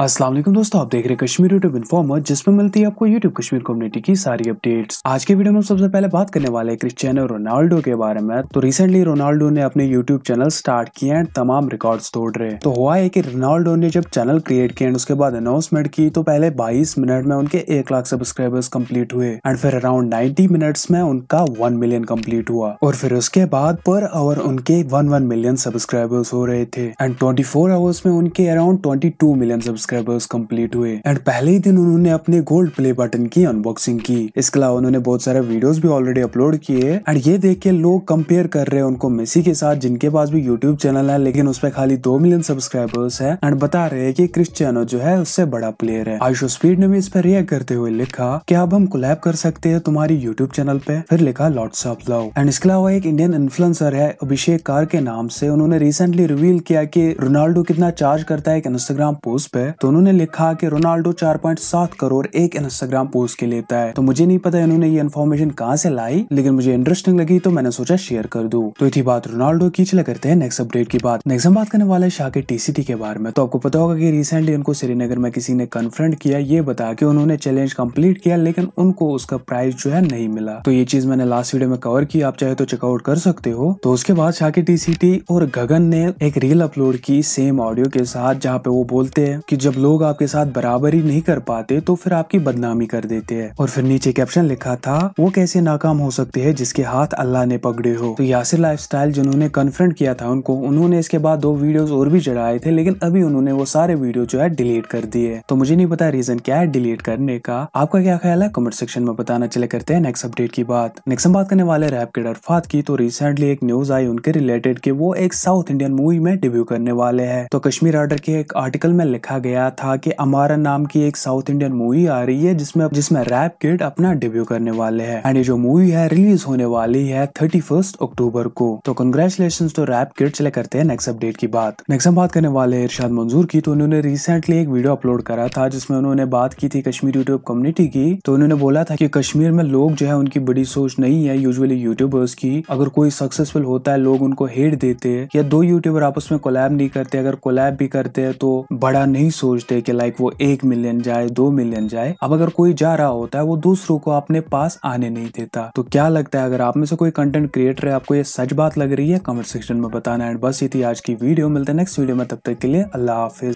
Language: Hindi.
अस्सलाम वालेकुम दोस्तों आप देख रहे हैं कश्मीर यूट्यूब इन्फॉर्मर जिसमें मिलती है आपको यूट्यूब कश्मीर कम्युनिटी की सारी अपडेट्स आज के वीडियो में सबसे पहले बात करने वाले क्रिस्टियानो रोनाल्डो के बारे में तो रिसेंटली रोनाल्डो ने अपने यूट्यूब चैनल स्टार्ट किए एंड तमाम रिकॉर्ड तोड़ रहे तो हुआ है की रोनाल्डो ने जब चैनल क्रिएट किया एंड उसके बाद अनाउंसमेंट की तो पहले बाईस मिनट में उनके एक लाख सब्सक्राइबर्स कम्प्लीट हुए एंड फिर अराउंड नाइन्टी मिनट्स में उनका वन मिलियन कम्प्लीट हुआ और फिर उसके बाद पर आवर उनके वन वन मिलियन सब्सक्राइबर्स हो रहे थे एंड ट्वेंटी फोर आवर्स में उनके around twenty two million subscribers subscribers complete हुए एंड पहले ही दिन उन्होंने अपने गोल्ड प्ले बटन की अनबॉक्सिंग की इसके अलावा उन्होंने बहुत सारे वीडियोस भी ऑलरेडी अपलोड किए एंड ये देख के लोग कंपेयर कर रहे हैं उनको मेसी के साथ जिनके पास भी यूट्यूब चैनल है लेकिन उसपे खाली दो मिलियन सब्सक्राइबर्स है एंड बता रहे हैं कि क्रिस्टियानो जो है उससे बड़ा प्लेयर है आयुष स्पीड ने भी इस पर रिएक्ट करते हुए लिखा की अब हम कोलैब कर सकते हैं तुम्हारी यूट्यूब चैनल पे फिर लिखा लॉट्स ऑफ लव एंड इसके अलावा एक इंडियन इन्फ्लुएंसर है अभिषेक कार के नाम से उन्होंने रिसेंटली रिवील किया कि रोनाल्डो कितना चार्ज करता है एक इंस्टाग्राम पोस्ट पे तो उन्होंने लिखा कि रोनाल्डो 4.7 करोड़ एक इंस्टाग्राम पोस्ट के लेता है तो मुझे नहीं पता इन्होंने ये इन्फॉर्मेशन कहाँ से लाई लेकिन मुझे इंटरेस्टिंग लगी तो मैंने सोचा शेयर कर दू तो इसी बात रोनाल्डो की चले करते हैं नेक्स्ट अपडेट की बात नेक्स्ट हम बात करने वाले शाह के टीसीटी के बारे में तो आपको पता होगा की रिसेंटली उनको श्रीनगर में किसी ने कन्फ्रंट किया ये बता के उन्होंने चैलेंज कम्प्लीट किया लेकिन उनको उसका प्राइस जो है नहीं मिला तो ये चीज मैंने लास्ट वीडियो में कवर की आप चाहे तो चेकआउट कर सकते हो तो उसके बाद शाह के टीसीटी और गगन ने एक रील अपलोड की सेम ऑडियो के साथ जहाँ पे वो बोलते हैं कि जब लोग आपके साथ बराबरी नहीं कर पाते तो फिर आपकी बदनामी कर देते हैं और फिर नीचे कैप्शन लिखा था वो कैसे नाकाम हो सकते हैं जिसके हाथ अल्लाह ने पकड़े हो तो यासिर स्टाइल जिन्होंने कन्फ्रंट किया था उनको उन्होंने इसके बाद दो वीडियोस और भी चढ़ाए थे लेकिन अभी उन्होंने वो सारे वीडियो जो है डिलीट कर दिए तो मुझे नहीं पता रीजन क्या है डिलीट करने का आपका क्या ख्याल है कमेंट सेक्शन में बताना चले करते हैं नेक्स्ट अपडेट की बात नेक्स्ट हम बात करने वाले रैप के डरफात की तो रिसेंटली एक न्यूज आई उनके रिलेटेड की वो एक साउथ इंडियन मूवी में डेब्यू करने वाले है तो कश्मीर आर्डर के एक आर्टिकल में लिखा गया गया था कि अमारा नाम की एक साउथ इंडियन मूवी आ रही है जिसमें जिसमें रैप किड अपना डेब्यू करने वाले हैं एंड ये जो मूवी है रिलीज होने वाली है थर्टी अक्टूबर को तो कंग्रेचुलेशन तो रैप किड चले करते हैं नेक्स्ट अपडेट की बात नेक्स्ट हम बात करने वाले हैं इरशाद मंजूर की तो उन्होंने रिसेंटली एक वीडियो अपलोड करा था जिसमें उन्होंने बात की थी कश्मीर यूट्यूब कम्युनिटी की तो उन्होंने बोला था कि कश्मीर में लोग जो है उनकी बड़ी सोच नहीं है यूजुअली यूट्यूबर्स की अगर कोई सक्सेसफुल होता है लोग उनको हेट देते हैं या दो यूट्यूबर आपस में कोलैब नहीं करते अगर कोलैब भी करते हैं तो बड़ा नहीं सोच सोचते कि लाइक वो एक मिलियन जाए दो मिलियन जाए अब अगर कोई जा रहा होता है वो दूसरों को अपने पास आने नहीं देता तो क्या लगता है अगर आप में से कोई कंटेंट क्रिएटर है आपको ये सच बात लग रही है कमेंट सेक्शन में बताना एंड बस ये थी आज की वीडियो मिलते हैं नेक्स्ट वीडियो में तब तक के लिए अल्लाह हाफिज